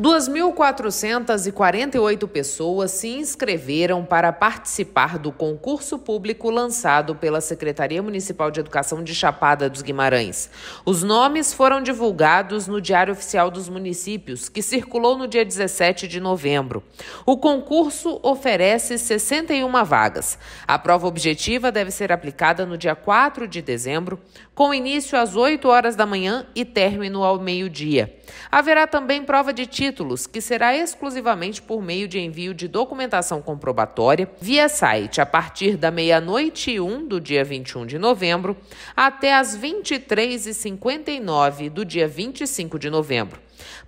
2.448 pessoas se inscreveram para participar do concurso público lançado pela Secretaria Municipal de Educação de Chapada dos Guimarães. Os nomes foram divulgados no Diário Oficial dos Municípios, que circulou no dia 17 de novembro. O concurso oferece 61 vagas. A prova objetiva deve ser aplicada no dia 4 de dezembro, com início às 8 horas da manhã e término ao meio-dia. Haverá também prova de título títulos, que será exclusivamente por meio de envio de documentação comprobatória via site a partir da meia-noite 1 do dia 21 de novembro até as 23h59 do dia 25 de novembro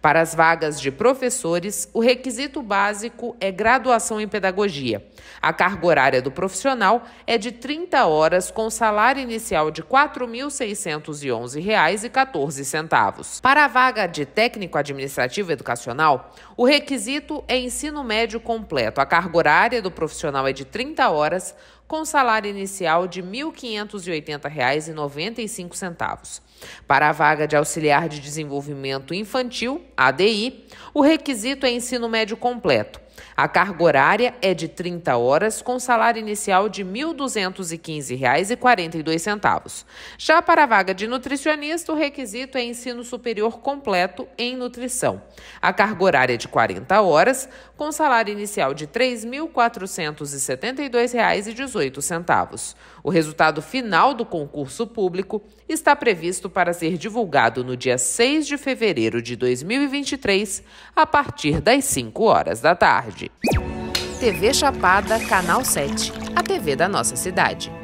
para as vagas de professores, o requisito básico é graduação em pedagogia. A carga horária do profissional é de 30 horas com salário inicial de R$ 4.611,14. Para a vaga de técnico administrativo educacional, o requisito é ensino médio completo. A carga horária do profissional é de 30 horas com salário inicial de R$ 1.580,95. Para a vaga de auxiliar de desenvolvimento infantil, ADI, o requisito é ensino médio completo. A carga horária é de 30 horas, com salário inicial de R$ 1.215,42. Já para a vaga de nutricionista, o requisito é ensino superior completo em nutrição. A carga horária é de 40 horas, com salário inicial de R$ 3.472,18. O resultado final do concurso público está previsto para ser divulgado no dia 6 de fevereiro de 2023, a partir das 5 horas da tarde tarde. TV Chapada, Canal 7, a TV da nossa cidade.